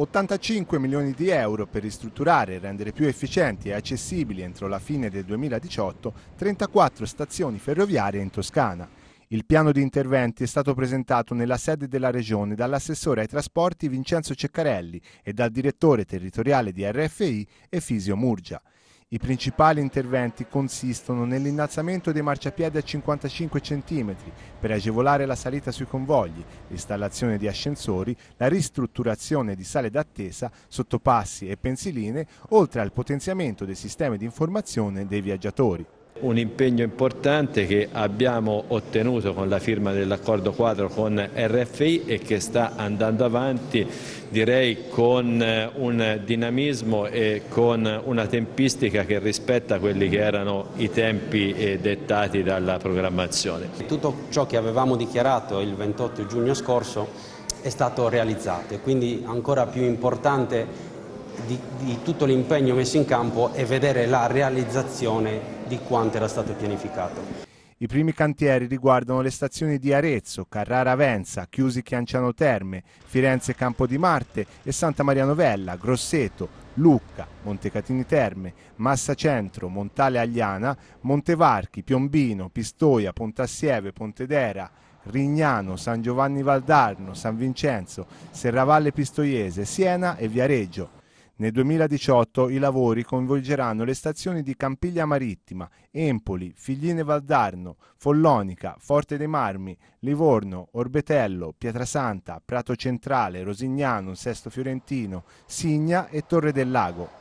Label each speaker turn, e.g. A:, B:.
A: 85 milioni di euro per ristrutturare e rendere più efficienti e accessibili entro la fine del 2018 34 stazioni ferroviarie in Toscana. Il piano di interventi è stato presentato nella sede della Regione dall'assessore ai trasporti Vincenzo Ceccarelli e dal direttore territoriale di RFI Efisio Murgia. I principali interventi consistono nell'innalzamento dei marciapiedi a 55 cm per agevolare la salita sui convogli, l'installazione di ascensori, la ristrutturazione di sale d'attesa, sottopassi e pensiline, oltre al potenziamento dei sistemi di informazione dei viaggiatori.
B: Un impegno importante che abbiamo ottenuto con la firma dell'accordo quadro con RFI e che sta andando avanti direi con eh, un dinamismo e con una tempistica che rispetta quelli che erano i tempi eh, dettati dalla programmazione. Tutto
C: ciò che avevamo dichiarato
B: il 28 giugno scorso è stato realizzato e quindi
C: ancora più importante di, di tutto l'impegno messo in campo e vedere la realizzazione di quanto era stato pianificato.
A: I primi cantieri riguardano le stazioni di Arezzo, Carrara Venza, Chiusi Chianciano Terme, Firenze Campo di Marte e Santa Maria Novella, Grosseto, Lucca, Montecatini Terme, Massa Centro, Montale Agliana, Montevarchi, Piombino, Pistoia, Pontassieve, Pontedera, Rignano, San Giovanni Valdarno, San Vincenzo, Serravalle Pistoiese, Siena e Viareggio. Nel 2018 i lavori coinvolgeranno le stazioni di Campiglia Marittima, Empoli, Figline Valdarno, Follonica, Forte dei Marmi, Livorno, Orbetello, Pietrasanta, Prato Centrale, Rosignano, Sesto Fiorentino, Signa e Torre del Lago.